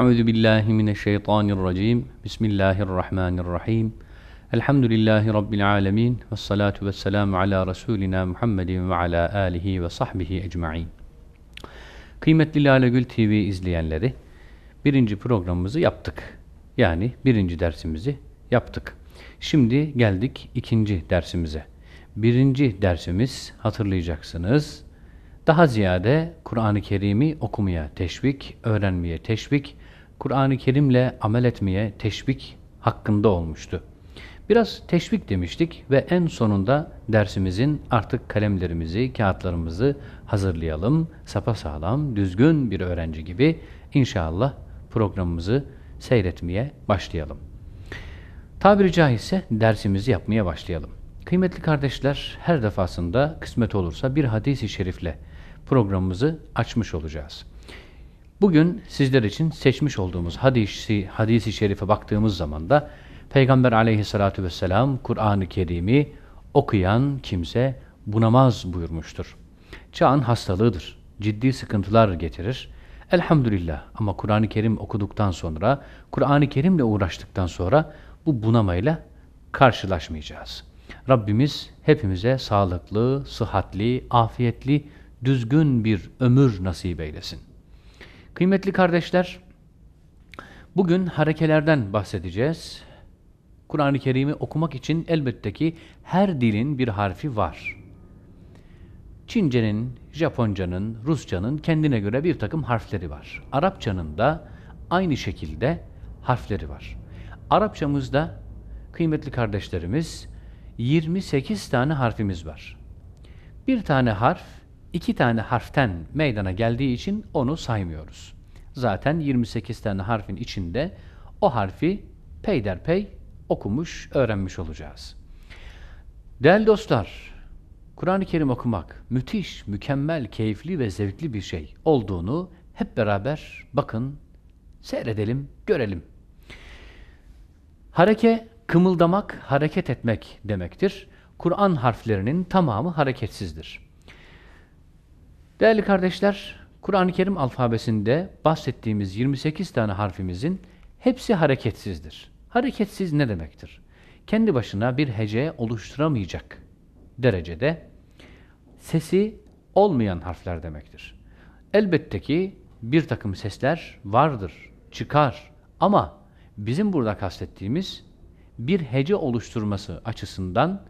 Euzu billahi mineşşeytanirracim. Bismillahirrahmanirrahim. Elhamdülillahi rabbil alamin ve salatu vesselamu ala resulina Muhammedin ve ala alihi ve sahbihi ecmaîn. Kıymetli Lale Gül TV izleyenleri, birinci programımızı yaptık. Yani birinci dersimizi yaptık. Şimdi geldik ikinci dersimize. Birinci dersimiz hatırlayacaksınız. Daha ziyade Kur'an-ı Kerim'i okumaya teşvik, öğrenmeye teşvik, Kur'an-ı Kerim'le amel etmeye teşvik hakkında olmuştu. Biraz teşvik demiştik ve en sonunda dersimizin artık kalemlerimizi, kağıtlarımızı hazırlayalım. Sapasağlam, düzgün bir öğrenci gibi inşallah programımızı seyretmeye başlayalım. Tabiri caizse dersimizi yapmaya başlayalım. Kıymetli kardeşler her defasında kısmet olursa bir hadisi şerifle programımızı açmış olacağız. Bugün sizler için seçmiş olduğumuz hadisi, hadisi şerife baktığımız zaman da Peygamber aleyhissalatü vesselam Kur'an-ı Kerim'i okuyan kimse bunamaz buyurmuştur. Çağın hastalığıdır. Ciddi sıkıntılar getirir. Elhamdülillah ama Kur'an-ı Kerim okuduktan sonra, Kur'an-ı Kerim'le uğraştıktan sonra bu bunamayla karşılaşmayacağız. Rabbimiz hepimize sağlıklı, sıhhatli, afiyetli, düzgün bir ömür nasip eylesin. Kıymetli kardeşler, bugün harekelerden bahsedeceğiz. Kur'an-ı Kerim'i okumak için elbette ki her dilin bir harfi var. Çince'nin, Japonca'nın, Rusça'nın kendine göre bir takım harfleri var. Arapça'nın da aynı şekilde harfleri var. Arapçamızda kıymetli kardeşlerimiz 28 tane harfimiz var. Bir tane harf iki tane harften meydana geldiği için onu saymıyoruz. Zaten 28 tane harfin içinde o harfi peyderpey okumuş, öğrenmiş olacağız. Değerli dostlar, Kur'an-ı Kerim okumak müthiş, mükemmel, keyifli ve zevkli bir şey olduğunu hep beraber bakın, seyredelim, görelim. Hareke, kımıldamak, hareket etmek demektir. Kur'an harflerinin tamamı hareketsizdir. Değerli kardeşler, Kur'an-ı Kerim alfabesinde bahsettiğimiz 28 tane harfimizin hepsi hareketsizdir. Hareketsiz ne demektir? Kendi başına bir hece oluşturamayacak derecede sesi olmayan harfler demektir. Elbette ki bir takım sesler vardır, çıkar ama bizim burada kastettiğimiz bir hece oluşturması açısından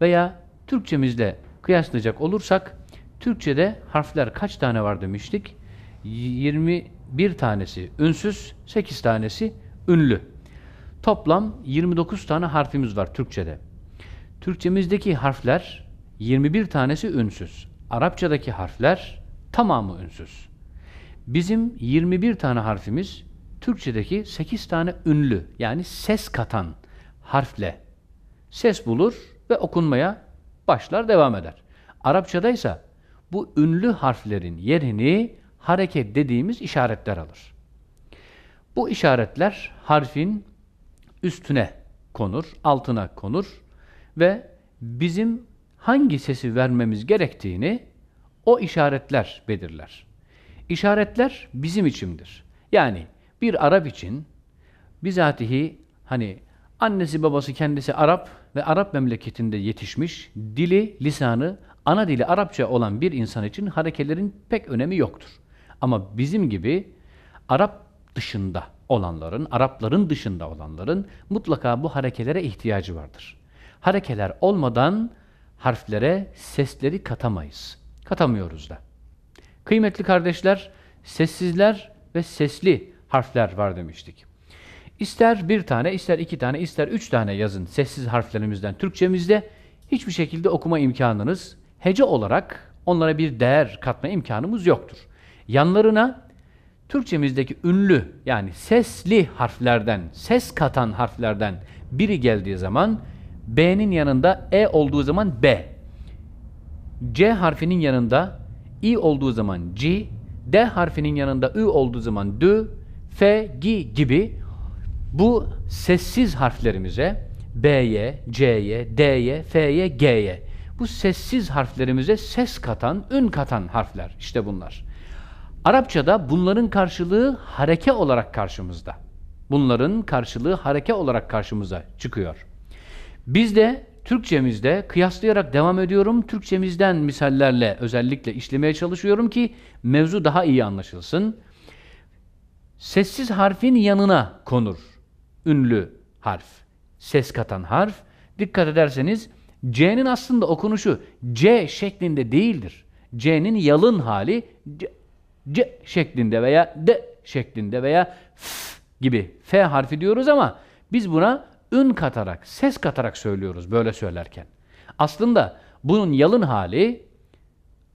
veya Türkçemizle kıyaslayacak olursak Türkçe'de harfler kaç tane var demiştik? 21 tanesi ünsüz, 8 tanesi ünlü. Toplam 29 tane harfimiz var Türkçe'de. Türkçemizdeki harfler 21 tanesi ünsüz. Arapçadaki harfler tamamı ünsüz. Bizim 21 tane harfimiz Türkçedeki 8 tane ünlü yani ses katan harfle ses bulur ve okunmaya başlar devam eder. Arapçadaysa bu ünlü harflerin yerini hareket dediğimiz işaretler alır. Bu işaretler harfin üstüne konur, altına konur ve bizim hangi sesi vermemiz gerektiğini o işaretler belirler. İşaretler bizim içimdir. Yani bir Arap için bizatihi hani annesi babası kendisi Arap ve Arap memleketinde yetişmiş, dili, lisanı ana dili Arapça olan bir insan için harekelerin pek önemi yoktur. Ama bizim gibi Arap dışında olanların, Arapların dışında olanların mutlaka bu harekelere ihtiyacı vardır. Harekeler olmadan harflere sesleri katamayız. Katamıyoruz da. Kıymetli kardeşler, sessizler ve sesli harfler var demiştik. İster bir tane, ister iki tane, ister üç tane yazın sessiz harflerimizden Türkçemizde hiçbir şekilde okuma imkanınız hece olarak onlara bir değer katma imkanımız yoktur. Yanlarına Türkçemizdeki ünlü yani sesli harflerden, ses katan harflerden biri geldiği zaman B'nin yanında E olduğu zaman B. C harfinin yanında I olduğu zaman C, D harfinin yanında Ü olduğu zaman D, F, G gibi bu sessiz harflerimize B'ye, C'ye, D'ye, F'ye, G'ye bu sessiz harflerimize ses katan, ün katan harfler. işte bunlar. Arapçada bunların karşılığı hareke olarak karşımızda. Bunların karşılığı hareke olarak karşımıza çıkıyor. Biz de Türkçemizde kıyaslayarak devam ediyorum. Türkçemizden misallerle özellikle işlemeye çalışıyorum ki mevzu daha iyi anlaşılsın. Sessiz harfin yanına konur. Ünlü harf. Ses katan harf. Dikkat ederseniz C'nin aslında okunuşu C şeklinde değildir. C'nin yalın hali C, C şeklinde veya D şeklinde veya F gibi F harfi diyoruz ama biz buna ün katarak, ses katarak söylüyoruz böyle söylerken. Aslında bunun yalın hali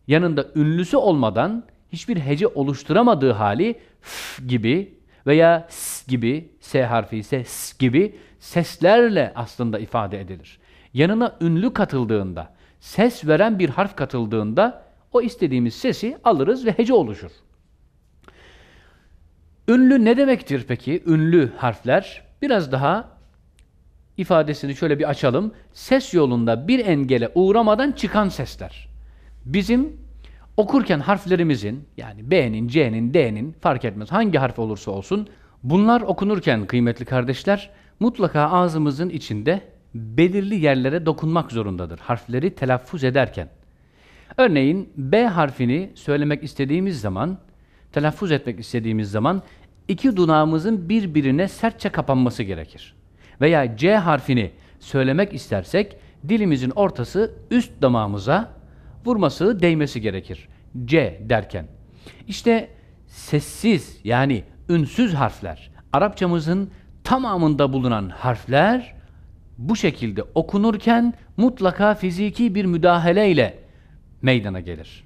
yanında ünlüsü olmadan hiçbir hece oluşturamadığı hali F gibi veya S gibi, S harfi ise S gibi seslerle aslında ifade edilir yanına ünlü katıldığında, ses veren bir harf katıldığında o istediğimiz sesi alırız ve hece oluşur. Ünlü ne demektir peki? Ünlü harfler biraz daha ifadesini şöyle bir açalım. Ses yolunda bir engele uğramadan çıkan sesler. Bizim okurken harflerimizin yani B'nin, C'nin, D'nin fark etmez hangi harf olursa olsun bunlar okunurken kıymetli kardeşler mutlaka ağzımızın içinde belirli yerlere dokunmak zorundadır harfleri telaffuz ederken. Örneğin B harfini söylemek istediğimiz zaman, telaffuz etmek istediğimiz zaman iki dunağımızın birbirine sertçe kapanması gerekir. Veya C harfini söylemek istersek dilimizin ortası üst damağımıza vurması, değmesi gerekir. C derken. İşte sessiz yani ünsüz harfler, Arapçamızın tamamında bulunan harfler bu şekilde okunurken mutlaka fiziki bir müdahaleyle meydana gelir.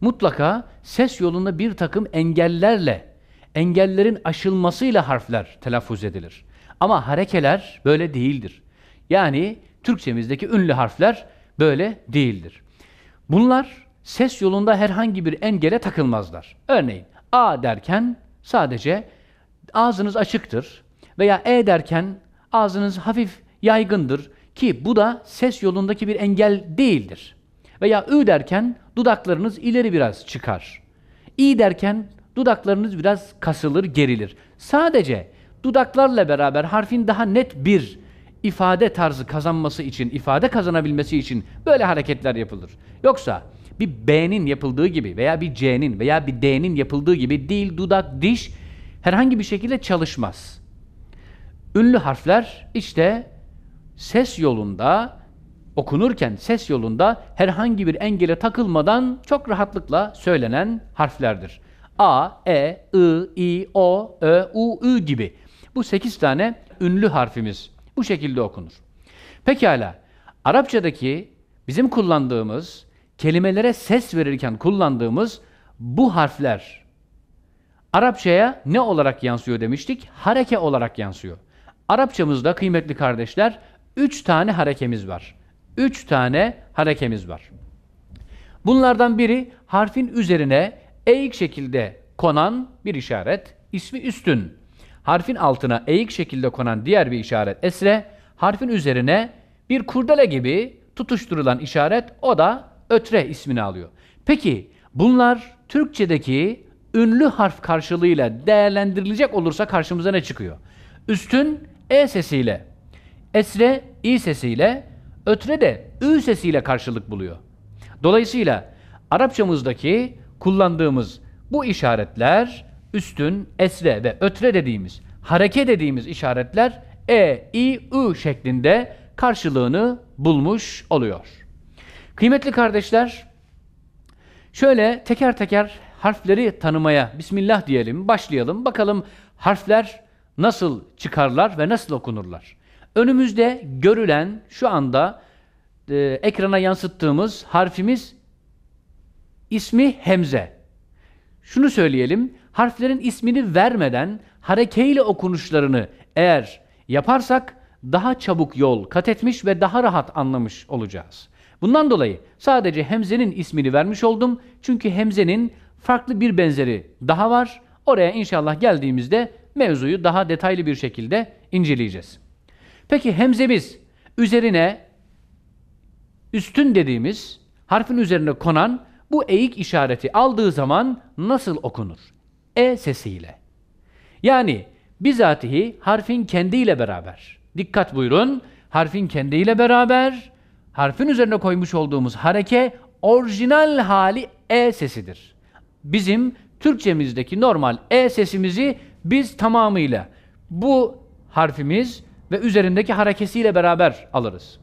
Mutlaka ses yolunda bir takım engellerle, engellerin aşılmasıyla harfler telaffuz edilir. Ama harekeler böyle değildir. Yani Türkçemizdeki ünlü harfler böyle değildir. Bunlar ses yolunda herhangi bir engele takılmazlar. Örneğin A derken sadece ağzınız açıktır veya E derken ağzınız hafif yaygındır ki bu da ses yolundaki bir engel değildir. Veya ü derken dudaklarınız ileri biraz çıkar. İ derken dudaklarınız biraz kasılır, gerilir. Sadece dudaklarla beraber harfin daha net bir ifade tarzı kazanması için, ifade kazanabilmesi için böyle hareketler yapılır. Yoksa bir B'nin yapıldığı gibi veya bir C'nin veya bir D'nin yapıldığı gibi dil, dudak, diş herhangi bir şekilde çalışmaz. Ünlü harfler işte ses yolunda okunurken ses yolunda herhangi bir engele takılmadan çok rahatlıkla söylenen harflerdir. A, E, I, I, O, Ö, U, Ü gibi. Bu sekiz tane ünlü harfimiz bu şekilde okunur. Pekala, Arapçadaki bizim kullandığımız, kelimelere ses verirken kullandığımız bu harfler Arapçaya ne olarak yansıyor demiştik? Hareke olarak yansıyor. Arapçamızda kıymetli kardeşler, Üç tane harekemiz var. Üç tane harekemiz var. Bunlardan biri harfin üzerine eğik şekilde konan bir işaret, ismi üstün. Harfin altına eğik şekilde konan diğer bir işaret esre, harfin üzerine bir kurdele gibi tutuşturulan işaret o da ötre ismini alıyor. Peki bunlar Türkçedeki ünlü harf karşılığıyla değerlendirilecek olursa karşımıza ne çıkıyor? Üstün E sesiyle Esre i sesiyle, ötre de ü sesiyle karşılık buluyor. Dolayısıyla Arapçamızdaki kullandığımız bu işaretler üstün, esre ve ötre dediğimiz, hareke dediğimiz işaretler e, i, ü şeklinde karşılığını bulmuş oluyor. Kıymetli kardeşler, şöyle teker teker harfleri tanımaya Bismillah diyelim, başlayalım. Bakalım harfler nasıl çıkarlar ve nasıl okunurlar. Önümüzde görülen şu anda e, ekrana yansıttığımız harfimiz ismi hemze. Şunu söyleyelim, harflerin ismini vermeden harekeyle okunuşlarını eğer yaparsak daha çabuk yol kat etmiş ve daha rahat anlamış olacağız. Bundan dolayı sadece hemzenin ismini vermiş oldum. Çünkü hemzenin farklı bir benzeri daha var. Oraya inşallah geldiğimizde mevzuyu daha detaylı bir şekilde inceleyeceğiz. Peki hemzemiz üzerine üstün dediğimiz harfin üzerine konan bu eğik işareti aldığı zaman nasıl okunur? E sesiyle. Yani bizatihi harfin kendiyle beraber. Dikkat buyurun. Harfin kendiyle beraber harfin üzerine koymuş olduğumuz hareke orijinal hali E sesidir. Bizim Türkçemizdeki normal E sesimizi biz tamamıyla bu harfimiz ve üzerindeki harekesiyle beraber alırız.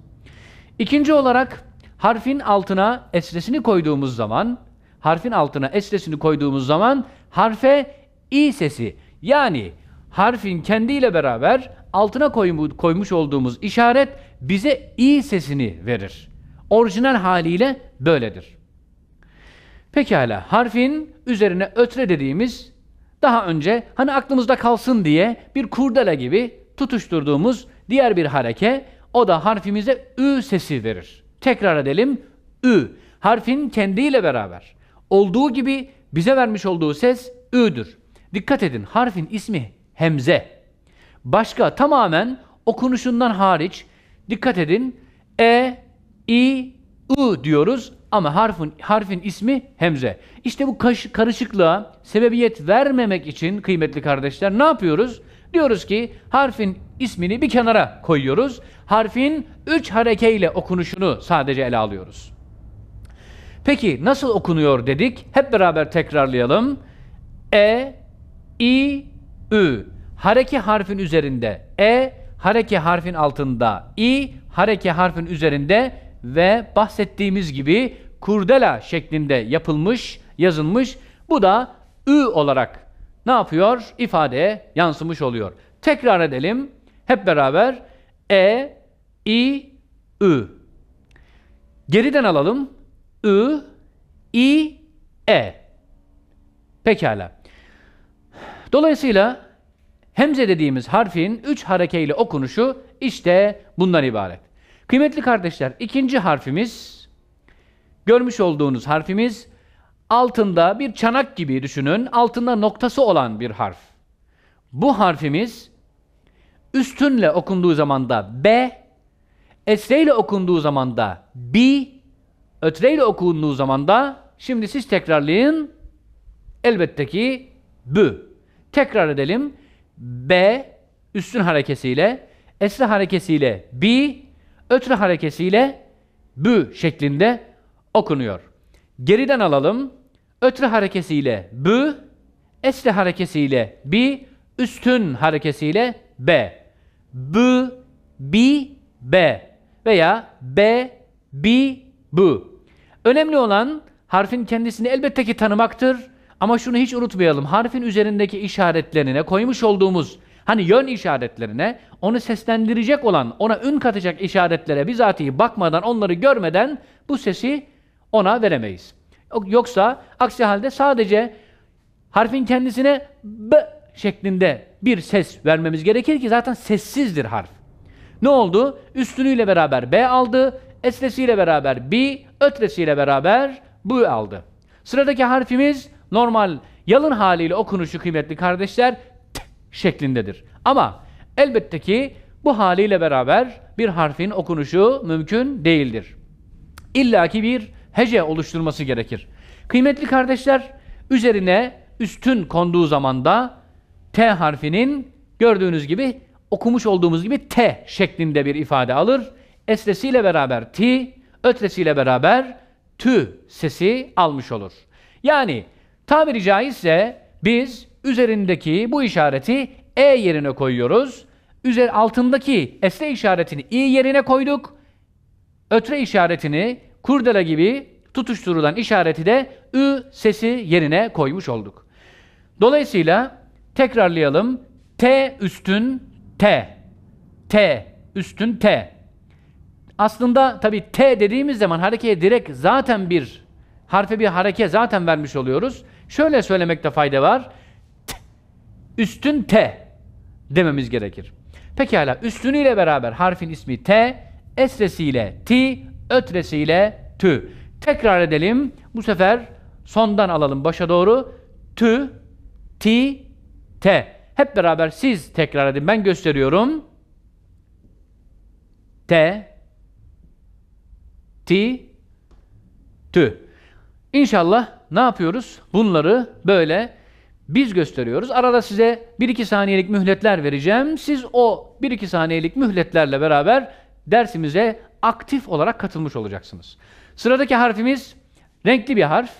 İkinci olarak harfin altına esresini koyduğumuz zaman harfin altına esresini koyduğumuz zaman harfe i sesi yani harfin kendiyle beraber altına koymuş olduğumuz işaret bize i sesini verir. Orijinal haliyle böyledir. Pekala harfin üzerine ötre dediğimiz daha önce hani aklımızda kalsın diye bir kurdele gibi tutuşturduğumuz diğer bir hareke o da harfimize ü sesi verir. Tekrar edelim. Ü. Harfin kendiyle beraber olduğu gibi bize vermiş olduğu ses ü'dür. Dikkat edin harfin ismi hemze. Başka tamamen okunuşundan hariç dikkat edin e, i, ı diyoruz ama harfin, harfin ismi hemze. İşte bu karışıklığa sebebiyet vermemek için kıymetli kardeşler ne yapıyoruz? Diyoruz ki harfin ismini bir kenara koyuyoruz. Harfin üç harekeyle okunuşunu sadece ele alıyoruz. Peki nasıl okunuyor dedik? Hep beraber tekrarlayalım. E, i, ü. Hareki harfin üzerinde e, hareki harfin altında i, hareki harfin üzerinde ve bahsettiğimiz gibi kurdela şeklinde yapılmış, yazılmış. Bu da ü olarak ne yapıyor? İfadeye yansımış oluyor. Tekrar edelim. Hep beraber e, i, ü. Geriden alalım. ü, i, e. Pekala. Dolayısıyla hemze dediğimiz harfin üç harekeyle okunuşu işte bundan ibaret. Kıymetli kardeşler, ikinci harfimiz, görmüş olduğunuz harfimiz altında bir çanak gibi düşünün, altında noktası olan bir harf. Bu harfimiz üstünle okunduğu zaman da B, esreyle okunduğu zaman da B, ötreyle okunduğu zaman da şimdi siz tekrarlayın. Elbette ki bü. Tekrar edelim. B üstün harekesiyle, esre harekesiyle B ötre harekesiyle B şeklinde okunuyor. Geriden alalım ötre harekesiyle bü, esre harekesiyle bi, üstün harekesiyle b. Bü, bi, b veya b, bi, bu. Önemli olan harfin kendisini elbette ki tanımaktır. Ama şunu hiç unutmayalım. Harfin üzerindeki işaretlerine koymuş olduğumuz hani yön işaretlerine onu seslendirecek olan ona ün katacak işaretlere bizatihi bakmadan onları görmeden bu sesi ona veremeyiz. Yoksa aksi halde sadece harfin kendisine b şeklinde bir ses vermemiz gerekir ki zaten sessizdir harf. Ne oldu? Üstünüyle beraber b aldı, esresiyle beraber bi, ötresiyle beraber bu aldı. Sıradaki harfimiz normal yalın haliyle okunuşu kıymetli kardeşler t şeklindedir. Ama elbette ki bu haliyle beraber bir harfin okunuşu mümkün değildir. İlla ki bir hece oluşturması gerekir. Kıymetli kardeşler, üzerine üstün konduğu zaman da T harfinin gördüğünüz gibi okumuş olduğumuz gibi T şeklinde bir ifade alır. Esresiyle beraber T, ötresiyle beraber tü sesi almış olur. Yani tabiri caizse biz üzerindeki bu işareti E yerine koyuyoruz. Üzer altındaki esre işaretini i yerine koyduk. Ötre işaretini kurdele gibi tutuşturulan işareti de ü sesi yerine koymuş olduk. Dolayısıyla tekrarlayalım. T üstün T. T üstün T. Aslında tabii T dediğimiz zaman harekeye direkt zaten bir harfe bir hareke zaten vermiş oluyoruz. Şöyle söylemekte fayda var. T, üstün T dememiz gerekir. Pekala üstünüyle beraber harfin ismi T, esresiyle T, ötresiyle tü. Tekrar edelim. Bu sefer sondan alalım başa doğru. Tü, ti, te. Hep beraber siz tekrar edin. Ben gösteriyorum. Te, ti, tü. İnşallah ne yapıyoruz? Bunları böyle biz gösteriyoruz. Arada size 1-2 saniyelik mühletler vereceğim. Siz o 1-2 saniyelik mühletlerle beraber dersimize aktif olarak katılmış olacaksınız. Sıradaki harfimiz renkli bir harf.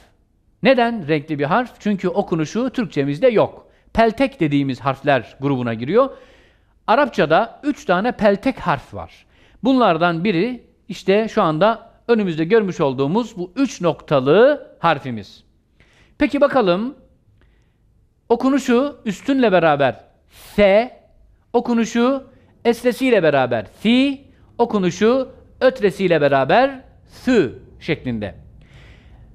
Neden renkli bir harf? Çünkü okunuşu Türkçemizde yok. Peltek dediğimiz harfler grubuna giriyor. Arapçada üç tane peltek harf var. Bunlardan biri işte şu anda önümüzde görmüş olduğumuz bu üç noktalı harfimiz. Peki bakalım okunuşu üstünle beraber S, okunuşu esnesiyle beraber si, okunuşu ötresiyle beraber sı şeklinde.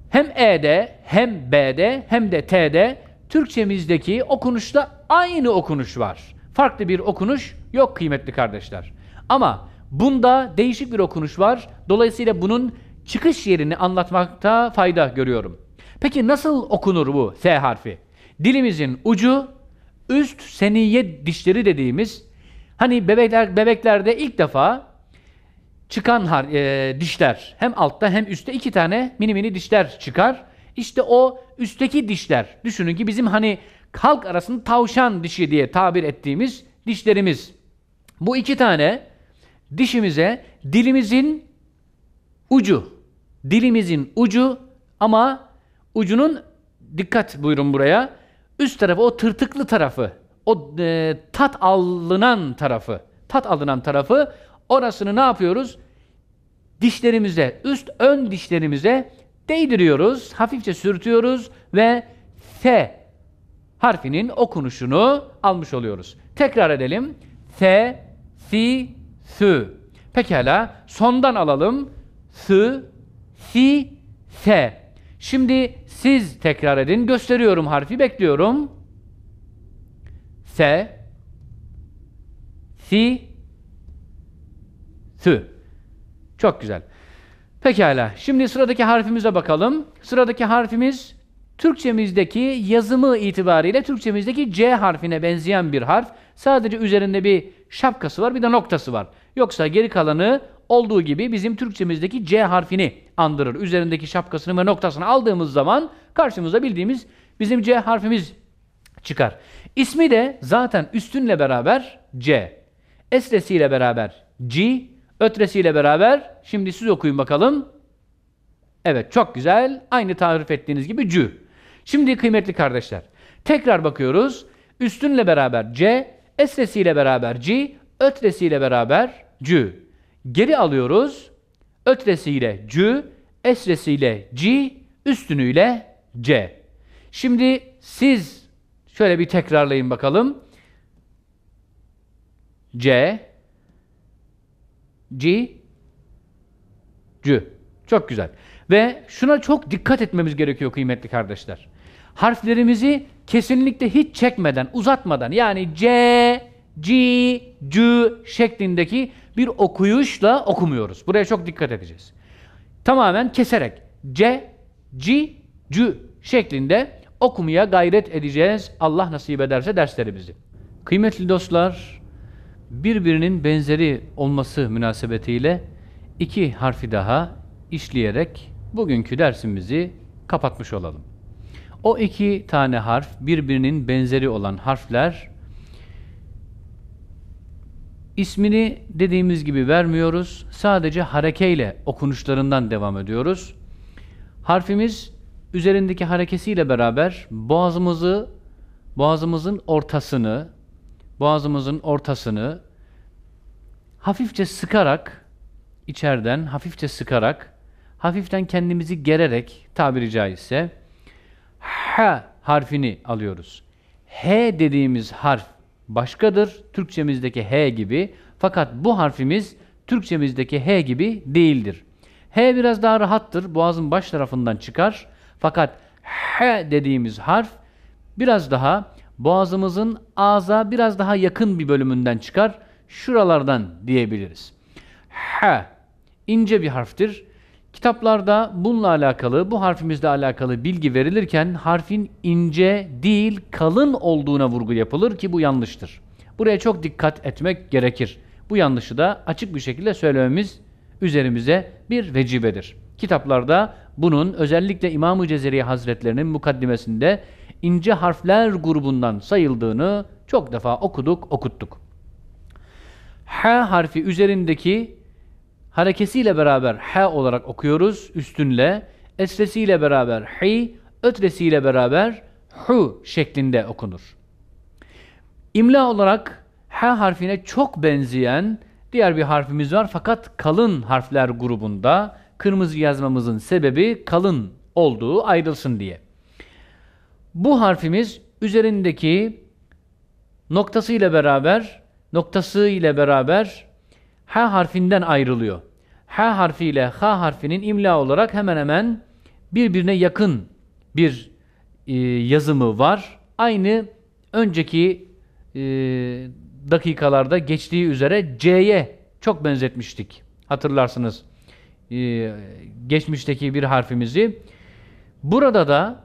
Hem e'de, hem b'de, hem de t'de Türkçemizdeki okunuşta aynı okunuş var. Farklı bir okunuş yok kıymetli kardeşler. Ama bunda değişik bir okunuş var. Dolayısıyla bunun çıkış yerini anlatmakta fayda görüyorum. Peki nasıl okunur bu S harfi? Dilimizin ucu üst seniye dişleri dediğimiz hani bebekler bebeklerde ilk defa çıkan har e, dişler hem altta hem üstte iki tane mini mini dişler çıkar. İşte o üstteki dişler düşünün ki bizim hani halk arasında tavşan dişi diye tabir ettiğimiz dişlerimiz. Bu iki tane dişimize dilimizin ucu, dilimizin ucu ama ucunun dikkat buyurun buraya üst tarafı o tırtıklı tarafı, o e, tat alınan tarafı, tat alınan tarafı orasını ne yapıyoruz? Dişlerimize, üst ön dişlerimize değdiriyoruz, hafifçe sürtüyoruz ve F harfinin okunuşunu almış oluyoruz. Tekrar edelim. F, S, S. Pekala, sondan alalım. S, S, se. Şimdi siz tekrar edin. Gösteriyorum harfi, bekliyorum. Se, S tü. Çok güzel. Pekala. Şimdi sıradaki harfimize bakalım. Sıradaki harfimiz Türkçemizdeki yazımı itibariyle Türkçemizdeki C harfine benzeyen bir harf. Sadece üzerinde bir şapkası var bir de noktası var. Yoksa geri kalanı olduğu gibi bizim Türkçemizdeki C harfini andırır. Üzerindeki şapkasını ve noktasını aldığımız zaman karşımıza bildiğimiz bizim C harfimiz çıkar. İsmi de zaten üstünle beraber C. Esresiyle beraber G. Ötresiyle beraber şimdi siz okuyun bakalım. Evet çok güzel. Aynı tarif ettiğiniz gibi cü. Şimdi kıymetli kardeşler tekrar bakıyoruz. Üstünle beraber c, esresiyle beraber ci, ötresiyle beraber cü. Geri alıyoruz. Ötresiyle cü, esresiyle ci, üstünüyle c. Şimdi siz şöyle bir tekrarlayın bakalım. C, C, Cü, Çok güzel. Ve şuna çok dikkat etmemiz gerekiyor kıymetli kardeşler. Harflerimizi kesinlikle hiç çekmeden, uzatmadan yani C, C, C şeklindeki bir okuyuşla okumuyoruz. Buraya çok dikkat edeceğiz. Tamamen keserek C, C, C şeklinde okumaya gayret edeceğiz. Allah nasip ederse derslerimizi. Kıymetli dostlar, birbirinin benzeri olması münasebetiyle iki harfi daha işleyerek bugünkü dersimizi kapatmış olalım. O iki tane harf, birbirinin benzeri olan harfler, ismini dediğimiz gibi vermiyoruz, sadece harekeyle okunuşlarından devam ediyoruz. Harfimiz üzerindeki harekesiyle beraber boğazımızı, boğazımızın ortasını, boğazımızın ortasını hafifçe sıkarak, içeriden hafifçe sıkarak, hafiften kendimizi gererek tabiri caizse H harfini alıyoruz. H dediğimiz harf başkadır. Türkçemizdeki H gibi. Fakat bu harfimiz Türkçemizdeki H gibi değildir. H biraz daha rahattır. Boğazın baş tarafından çıkar. Fakat H dediğimiz harf biraz daha boğazımızın ağza biraz daha yakın bir bölümünden çıkar. Şuralardan diyebiliriz. H ince bir harftir. Kitaplarda bununla alakalı, bu harfimizle alakalı bilgi verilirken harfin ince değil kalın olduğuna vurgu yapılır ki bu yanlıştır. Buraya çok dikkat etmek gerekir. Bu yanlışı da açık bir şekilde söylememiz üzerimize bir vecibedir. Kitaplarda bunun özellikle İmam-ı Cezeri Hazretlerinin mukaddimesinde ince harfler grubundan sayıldığını çok defa okuduk, okuttuk. H harfi üzerindeki harekesiyle beraber H olarak okuyoruz, üstünle. Esresiyle beraber Hi, ötresiyle beraber Hu şeklinde okunur. İmla olarak H harfine çok benzeyen diğer bir harfimiz var fakat kalın harfler grubunda kırmızı yazmamızın sebebi kalın olduğu ayrılsın diye bu harfimiz üzerindeki noktası ile beraber noktası ile beraber H harfinden ayrılıyor. H harfi ile H harfinin imla olarak hemen hemen birbirine yakın bir e, yazımı var. Aynı önceki e, dakikalarda geçtiği üzere C'ye çok benzetmiştik. Hatırlarsınız. E, geçmişteki bir harfimizi. Burada da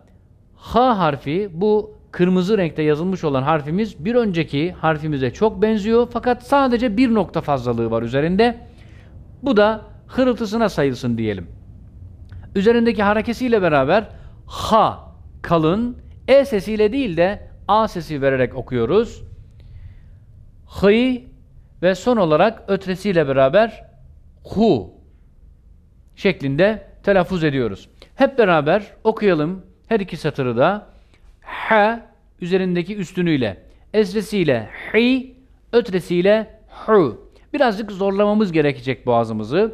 H harfi bu kırmızı renkte yazılmış olan harfimiz bir önceki harfimize çok benziyor fakat sadece bir nokta fazlalığı var üzerinde. Bu da hırıltısına sayılsın diyelim. Üzerindeki harekesiyle beraber ha kalın e sesiyle değil de a sesi vererek okuyoruz. Hı ve son olarak ötresiyle beraber hu şeklinde telaffuz ediyoruz. Hep beraber okuyalım her iki satırı da ha üzerindeki üstünüyle, esresiyle hi, ötresiyle hu. Birazcık zorlamamız gerekecek boğazımızı.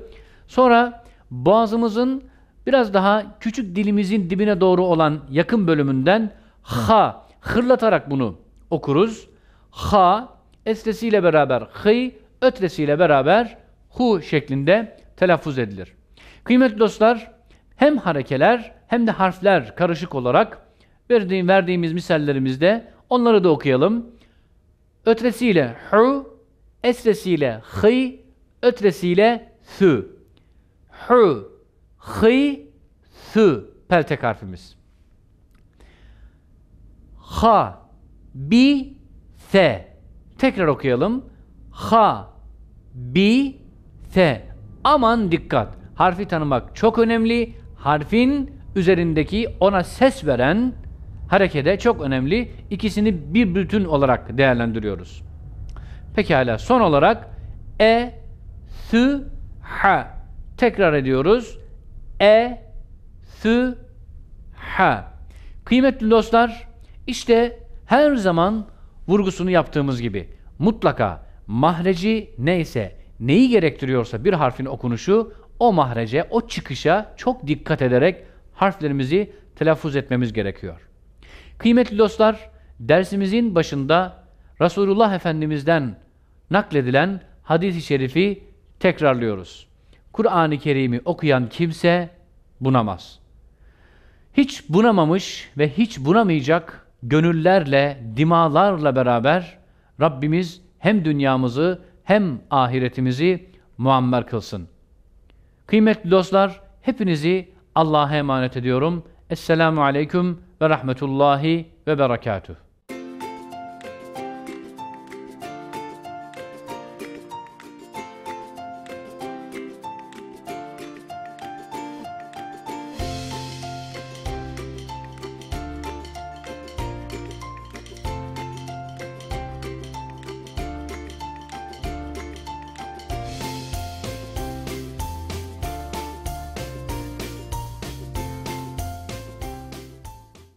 Sonra boğazımızın biraz daha küçük dilimizin dibine doğru olan yakın bölümünden ha, hırlatarak bunu okuruz. Ha, esresiyle beraber hi, ötresiyle beraber hu şeklinde telaffuz edilir. Kıymetli dostlar, hem harekeler hem de harfler karışık olarak verdiğim, verdiğimiz misallerimizde onları da okuyalım. Ötresiyle hu, esresiyle hı, ötresiyle sü. Hu, hı, sü peltek harfimiz. Ha, bi, se. Tekrar okuyalım. Ha, bi, se. Aman dikkat. Harfi tanımak çok önemli harfin üzerindeki ona ses veren harekede çok önemli. İkisini bir bütün olarak değerlendiriyoruz. Pekala son olarak e, s, ha tekrar ediyoruz. E, s, ha Kıymetli dostlar işte her zaman vurgusunu yaptığımız gibi mutlaka mahreci neyse neyi gerektiriyorsa bir harfin okunuşu o mahrece, o çıkışa çok dikkat ederek harflerimizi telaffuz etmemiz gerekiyor. Kıymetli dostlar, dersimizin başında Resulullah Efendimiz'den nakledilen hadis-i şerifi tekrarlıyoruz. Kur'an-ı Kerim'i okuyan kimse bunamaz. Hiç bunamamış ve hiç bunamayacak gönüllerle, dimalarla beraber Rabbimiz hem dünyamızı hem ahiretimizi muammer kılsın. Kıymetli dostlar, hepinizi Allah'a emanet ediyorum. Esselamu Aleyküm ve Rahmetullahi ve Berekatuhu.